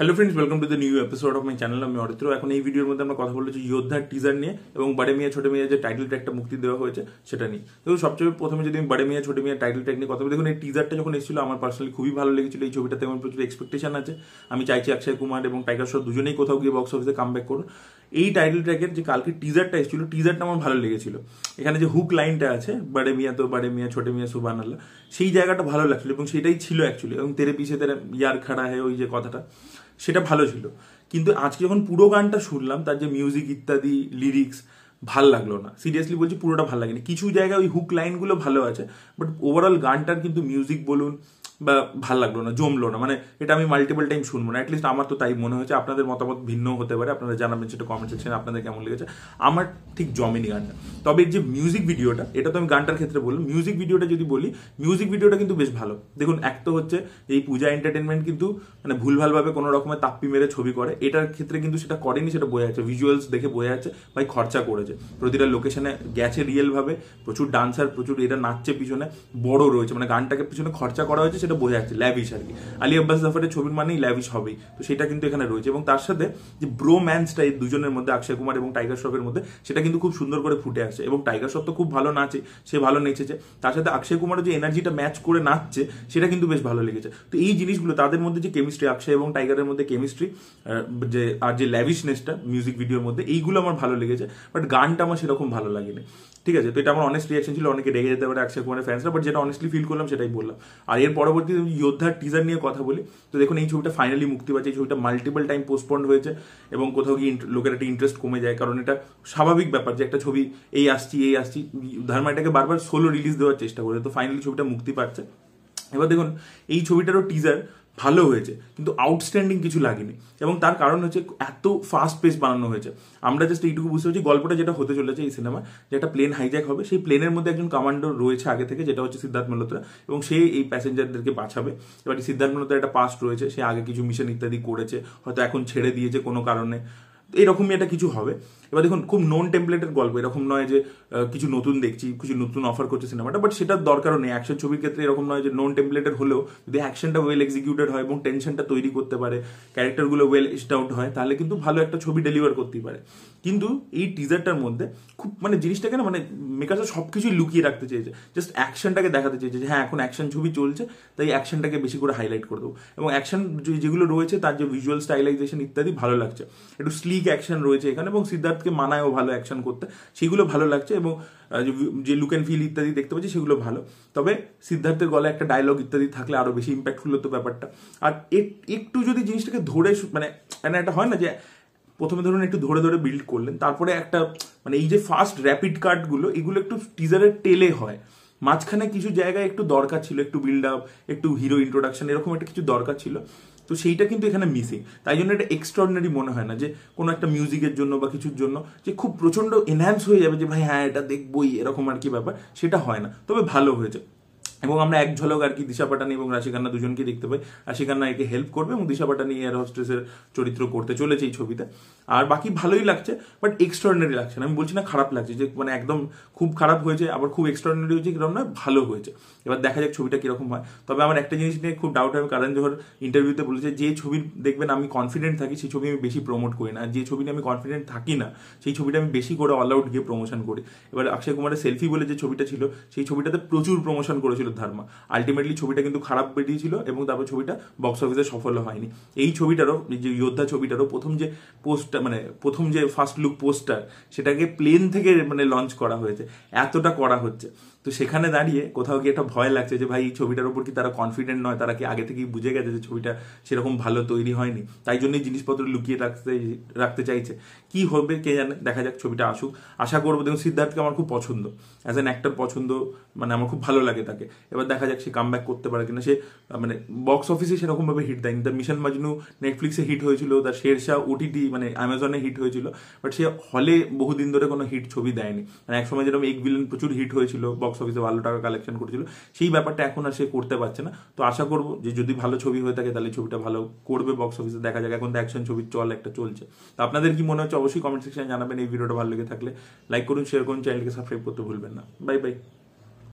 hello friends welcome to the new episode of my channel আমি অরিত্র এখন এই ভিডিওর মধ্যে আমরা কথা বলেছি যোদ্ধার টিজার নিয়ে এবং বাড়ে মিয়া ছোট মিয়া যে টাইটেল ট্র্যাকটা মুক্তি দেওয়া হয়েছে সেটা নিয়ে দেখুন সবচেয়ে প্রথমে যদি আমি বাড়ে মিয়া ছোট মিয়া টাইটেল ট্র্যাক নিয়ে কথা বলি দেখুন এই টিজারটা যখন এসেছিল আমার পার্সোনালি খুবই ভালো লেগেছিল এই ছবিটাতে আমার প্রচুর এক্সপেকটেশন আছে আমি চাইছি অক্ষয় কুমার এবং টাইগার শ্রফ দুজনেই কোথাও গিয়ে বক্স অফিসে কাম ব্যাক করুন এই টাইটেল ট্র্যাকের যে কালকে টিজারটা এসেছিল টিজারটা আমার ভালো লেগেছিল এখানে যে হুক লাইনটা আছে বাড়ে মিয়া তো বাড়ে মিয়া ছোটে মিয়া সুবান আল্লাহ সেই জায়গাটা ভালো লাগছিল এবং সেটাই ছিল অ্যাকচুয়ালি এবং তেরে পিছিয়ে তেরে ইয়ার খাড়া হয়ে ওই যে কথাটা সেটা ভালো ছিল কিন্তু আজকে যখন পুরো গানটা শুনলাম তার যে মিউজিক ইত্যাদি লিরিক্স ভাল লাগলো না সিরিয়াসলি বলছি পুরোটা ভাল লাগেনি কিছু জায়গায় ওই হুক লাইনগুলো ভালো আছে বাট ওভারঅল গানটার কিন্তু মিউজিক বলুন বা ভাল লাগলো না জমলো না মানে এটা আমি মাল্টিপল টাইম শুনবো না অ্যাটলিস্ট আমার তো তাই মনে হয়েছে আপনাদের মতামত ভিন্ন হতে পারে আপনারা জানাবেন সেটা কমেন্ট সেকশনে আপনাদের কেমন লেগেছে আমার ঠিক জমেনি গানটা তবে যে মিউজিক ভিডিওটা এটা তো আমি গানটার ক্ষেত্রে বললাম মিউজিক ভিডিওটা যদি বলি মিউজিক ভিডিওটা কিন্তু বেশ ভালো দেখুন এক তো হচ্ছে এই পূজা এন্টারটেনমেন্ট কিন্তু মানে ভুলভালভাবে কোনো রকমের তাপ্পি মেরে ছবি করে এটার ক্ষেত্রে কিন্তু সেটা করেনি সেটা বোঝা যাচ্ছে ভিজুয়ালস দেখে বোঝা যাচ্ছে ভাই খরচা করেছে প্রতিটা লোকেশনে গেছে রিয়েলভাবে প্রচুর ডান্সার প্রচুর এরা নাচছে পিছনে বড় রয়েছে মানে গানটাকে পিছনে খরচা করা হয়েছে সেটা বোঝা যাচ্ছে ল্যাভিশ আর কি আলী আব্বাস জাফরের ছবির মানেই ল্যাভিশ হবেই তো সেটা কিন্তু এখানে রয়েছে এবং তার সাথে যে ব্রোম্যান্সটা এই দুজনের মধ্যে অক্ষয় কুমার এবং টাইগার শ্রফের মধ্যে সেটা কিন্তু খুব সুন্দর করে ফুটে আসছে এবং টাইগার শ্রফ তো খুব ভালো নাচে সে ভালো নেচেছে তার সাথে অক্ষয় কুমারের যে এনার্জিটা ম্যাচ করে নাচছে সেটা কিন্তু বেশ ভালো লেগেছে তো এই জিনিসগুলো তাদের মধ্যে যে কেমিস্ট্রি অক্ষয় এবং টাইগারের মধ্যে কেমিস্ট্রি যে আর যে ল্যাভিশনেসটা মিউজিক ভিডিওর মধ্যে এইগুলো আমার ভালো লেগেছে বাট গানটা আমার সেরকম ভালো লাগেনি ঠিক আছে তো এটা আমার অনেস্ট রিয়াকশন ছিল অনেকে রেগে যেতে পারে অক্ষয় কুমারের ফ্যান্সরা বাট যেটা অনেস্টলি ফিল করলাম সেটাই বললাম আর এর পরবর্তী পরবর্তীতে যোদ্ধার টিজার নিয়ে কথা বলি তো দেখুন এই ছবিটা ফাইনালি মুক্তি পাচ্ছে এই ছবিটা মাল্টিপল টাইম পোস্টপন্ড হয়েছে এবং কোথাও গিয়ে লোকের একটা ইন্টারেস্ট কমে যায় কারণ এটা স্বাভাবিক ব্যাপার যে একটা ছবি এই আসছি এই আসছি ধর্মা এটাকে বারবার সোলো রিলিজ দেওয়ার চেষ্টা করে তো ফাইনালি ছবিটা মুক্তি পাচ্ছে এবার দেখুন এই ছবিটারও টিজার ভালো হয়েছে কিন্তু আউটস্ট্যান্ডিং কিছু লাগেনি এবং তার কারণ হচ্ছে এত ফাস্ট পেস বানানো হয়েছে আমরা জাস্ট এইটুকু বুঝতে পারছি গল্পটা যেটা হতে চলেছে এই সিনেমা যে একটা প্লেন হাইজ্যাক হবে সেই প্লেনের মধ্যে একজন কমান্ডো রয়েছে আগে থেকে যেটা হচ্ছে সিদ্ধার্থ মালহোত্রা এবং সে এই প্যাসেঞ্জারদেরকে বাঁচাবে এবার সিদ্ধার্থ মালহোত্রা একটা পাস্ট রয়েছে সে আগে কিছু মিশন ইত্যাদি করেছে হয়তো এখন ছেড়ে দিয়েছে কোনো কারণে এরকমই এটা কিছু হবে এবার দেখুন খুব নন টেম্পলেটের গল্প এরকম নয় যে কিছু নতুন দেখছি কিছু নতুন অফার করছে সিনেমাটা বাট সেটার দরকারও নেই অ্যাকশন ছবির ক্ষেত্রে এরকম নয় যে নন টেম্পলেটের হলেও যদি অ্যাকশনটা ওয়েল এক্সিকিউটেড হয় এবং টেনশনটা তৈরি করতে পারে ক্যারেক্টারগুলো ওয়েল ইস্ট আউট হয় তাহলে কিন্তু ভালো একটা ছবি ডেলিভার করতেই পারে কিন্তু এই টিজারটার মধ্যে খুব মানে জিনিসটাকে না মানে মেকারস সব কিছুই লুকিয়ে রাখতে চেয়েছে জাস্ট অ্যাকশনটাকে দেখাতে চেয়েছে যে হ্যাঁ এখন অ্যাকশন ছবি চলছে তাই অ্যাকশনটাকে বেশি করে হাইলাইট করে দেবো এবং অ্যাকশন যেগুলো রয়েছে তার যে ভিজুয়াল স্টাইলাইজেশন ইত্যাদি ভালো লাগছে একটু স্লিক অ্যাকশন রয়েছে এখানে এবং সিদ্ধার্থকে মানায়ও ভালো অ্যাকশন করতে সেগুলো ভালো লাগছে এবং যে লুক অ্যান্ড ফিল ইত্যাদি দেখতে পাচ্ছি সেগুলো ভালো তবে সিদ্ধার্থের গলায় একটা ডায়লগ ইত্যাদি থাকলে আরও বেশি ইম্প্যাক্টফুল হতো ব্যাপারটা আর একটু যদি জিনিসটাকে ধরে মানে, মানে একটা হয় না যে প্রথমে ধরুন একটু ধরে ধরে বিল্ড করলেন তারপরে একটা মানে এই যে ফার্স্ট র্যাপিড কার্ডগুলো এগুলো একটু টিজারের টেলে হয় মাঝখানে কিছু জায়গায় একটু দরকার ছিল একটু বিল্ড আপ একটু হিরো ইন্ট্রোডাকশন এরকম একটা কিছু দরকার ছিল তো সেইটা কিন্তু এখানে মিসিং তাই জন্য এটা এক্সট্রাঅর্ডিনারি মনে হয় না যে কোনো একটা মিউজিকের জন্য বা কিছুর জন্য যে খুব প্রচণ্ড এনহ্যান্স হয়ে যাবে যে ভাই হ্যাঁ এটা দেখবই এরকম আর কি ব্যাপার সেটা হয় না তবে ভালো হয়েছে এবং আমরা এক ঝলক আর কি দিশা পাটানি এবং রাশি খান্না দুজনকে দেখতে পাই রাশি খান্না একে হেল্প করবে এবং দিশা পাটানি এয়ার হোস্টেসের চরিত্র করতে চলেছে এই ছবিতে আর বাকি ভালোই লাগছে বাট এক্সট্রাঅর্ডিনারি লাগছে না আমি বলছি না খারাপ লাগছে যে মানে একদম খুব খারাপ হয়েছে আবার খুব এক্সট্রাঅর্ডিনারি হয়েছে কিরকম নয় ভালো হয়েছে এবার দেখা যাক ছবিটা কিরকম হয় তবে আমার একটা জিনিস নিয়ে খুব ডাউট হবে কারণ জোহর ইন্টারভিউতে বলেছে যে ছবি দেখবেন আমি কনফিডেন্ট থাকি সেই ছবি আমি বেশি প্রমোট করি না যে ছবিটা আমি কনফিডেন্ট থাকি না সেই ছবিটা আমি বেশি করে অল আউট গিয়ে প্রমোশন করি এবার অক্ষয় কুমারের সেলফি বলে যে ছবিটা ছিল সেই ছবিটাতে প্রচুর প্রমোশন করেছিল ছিল ধর্মা আলটিমেটলি ছবিটা কিন্তু খারাপ বেরিয়েছিল এবং তারপর ছবিটা বক্স অফিসে সফল হয়নি এই ছবিটারও যে যোদ্ধা ছবিটারও প্রথম যে পোস্টটা মানে প্রথম যে ফার্স্ট লুক পোস্টার সেটাকে প্লেন থেকে মানে লঞ্চ করা হয়েছে এতটা করা হচ্ছে তো সেখানে দাঁড়িয়ে কোথাও গিয়ে একটা ভয় লাগছে যে ভাই এই ছবিটার উপর কি তারা কনফিডেন্ট নয় তারা কি আগে থেকেই বুঝে গেছে যে ছবিটা সেরকম ভালো তৈরি হয়নি তাই জন্যই জিনিসপত্র লুকিয়ে রাখতে রাখতে চাইছে কি হবে কে জানে দেখা যাক ছবিটা আসুক আশা করবো দেখুন সিদ্ধার্থকে আমার খুব পছন্দ অ্যাজ অ্যান অ্যাক্টর পছন্দ মানে আমার খুব ভালো লাগে তাকে এবার দেখা যাক সে কাম করতে পারে কিনা সে মানে বক্স অফিসে সেরকমভাবে হিট দেয়নি তার মিশন মাজনু নেটফ্লিক্সে হিট হয়েছিল তার শেরশাহ ওটিটি মানে অ্যামাজনে হিট হয়েছিল বাট সে হলে বহুদিন ধরে কোনো হিট ছবি দেয়নি মানে একসময় যেরকম এক বিলিয়ন প্রচুর হিট হয়েছিল বক্স অফিসে ভালো টাকা কালেকশন করেছিল সেই ব্যাপারটা এখন আর সে করতে পারছে না তো আশা করবো যে যদি ভালো ছবি হয়ে থাকে তাহলে ছবিটা ভালো করবে বক্স অফিসে দেখা যাক এখন তো অ্যাকশন ছবির চল একটা চলছে তো আপনাদের কি মনে হচ্ছে অবশ্যই কমেন্ট সেকশনে জানাবেন এই ভিডিওটা ভালো লেগে থাকলে লাইক করুন শেয়ার করুন চ্যানেলকে সাবস্ক্রাইব করতে ভুলবেন না বাই বাই